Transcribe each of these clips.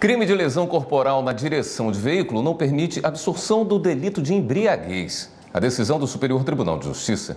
Crime de lesão corporal na direção de veículo não permite absorção do delito de embriaguez. A decisão do Superior Tribunal de Justiça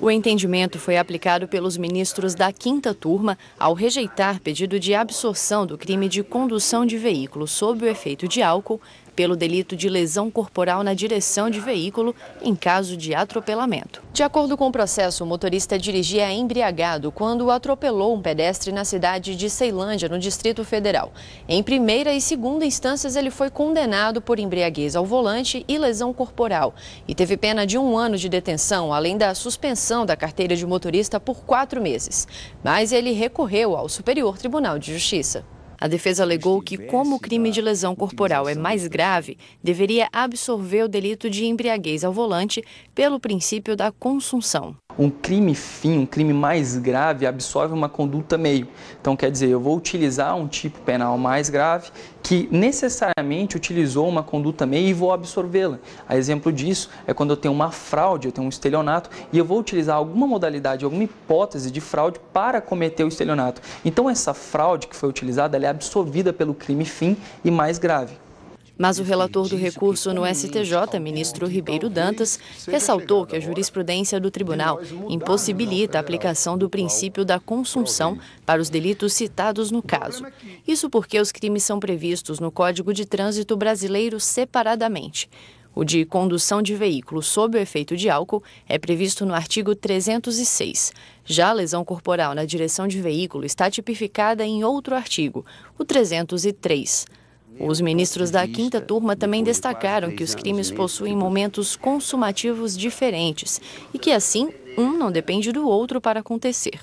o entendimento foi aplicado pelos ministros da quinta turma ao rejeitar pedido de absorção do crime de condução de veículo sob o efeito de álcool pelo delito de lesão corporal na direção de veículo em caso de atropelamento. De acordo com o processo, o motorista dirigia embriagado quando atropelou um pedestre na cidade de Ceilândia, no Distrito Federal. Em primeira e segunda instâncias, ele foi condenado por embriaguez ao volante e lesão corporal e teve pena de um ano de detenção, além da suspensão da carteira de motorista por quatro meses. Mas ele recorreu ao Superior Tribunal de Justiça. A defesa alegou que, como o crime de lesão corporal é mais grave, deveria absorver o delito de embriaguez ao volante pelo princípio da consunção. Um crime fim, um crime mais grave, absorve uma conduta meio. Então, quer dizer, eu vou utilizar um tipo penal mais grave que necessariamente utilizou uma conduta meia e vou absorvê-la. A exemplo disso é quando eu tenho uma fraude, eu tenho um estelionato e eu vou utilizar alguma modalidade, alguma hipótese de fraude para cometer o estelionato. Então essa fraude que foi utilizada é absorvida pelo crime fim e mais grave, mas o relator do recurso no STJ, ministro Ribeiro Dantas, ressaltou que a jurisprudência do tribunal impossibilita a aplicação do princípio da consunção para os delitos citados no caso. É Isso porque os crimes são previstos no Código de Trânsito Brasileiro separadamente. O de condução de veículo sob o efeito de álcool é previsto no artigo 306. Já a lesão corporal na direção de veículo está tipificada em outro artigo, o 303. Os ministros da quinta turma também destacaram que os crimes possuem momentos consumativos diferentes e que, assim, um não depende do outro para acontecer.